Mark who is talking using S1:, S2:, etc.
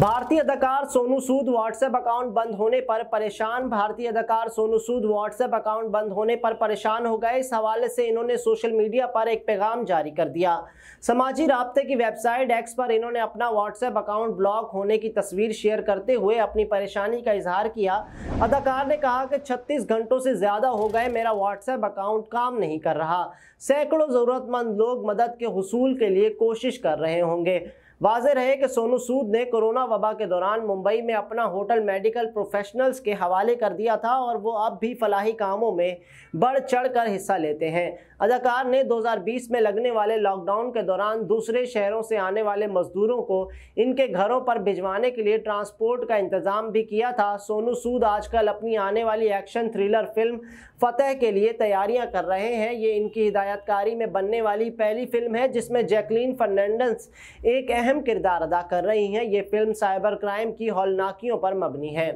S1: भारतीय अदाकार सोनू सूद WhatsApp account बंद होने पर परेशान भारतीय अदाकार सोनू सूद व्हाट्सएप अकाउंट बंद होने पर परेशान हो गए इस हवाले से इन्होंने सोशल मीडिया पर एक पैगाम जारी कर दिया समाजी रबते की वेबसाइट एक्स पर इन्होंने अपना व्हाट्सएप अकाउंट ब्लॉक होने की तस्वीर शेयर करते हुए अपनी परेशानी का इजहार किया अदाकार ने कहा कि छत्तीस घंटों से ज़्यादा हो गए मेरा व्हाट्सएप अकाउंट काम नहीं कर रहा सैकड़ों ज़रूरतमंद लोग मदद के हसूल के लिए कोशिश कर रहे होंगे वाज रहे कि सोनू सूद ने कोरोना वबा के दौरान मुंबई में अपना होटल मेडिकल प्रोफेशनल्स के हवाले कर दिया था और वो अब भी फलाही कामों में बढ़ चढ़ कर हिस्सा लेते हैं अदाकार ने 2020 में लगने वाले लॉकडाउन के दौरान दूसरे शहरों से आने वाले मजदूरों को इनके घरों पर भिजवाने के लिए ट्रांसपोर्ट का इंतजाम भी किया था सोनू सूद आजकल अपनी आने वाली एक्शन थ्रिलर फिल्म फतेह के लिए तैयारियाँ कर रहे हैं ये इनकी हिदायतकारी में बनने वाली पहली फिल्म है जिसमें जैकलीन फर्नैंडस एक अहम अहम किरदार अदा कर रही हैं ये फिल्म साइबर क्राइम की हौलनाकियों पर मबनी है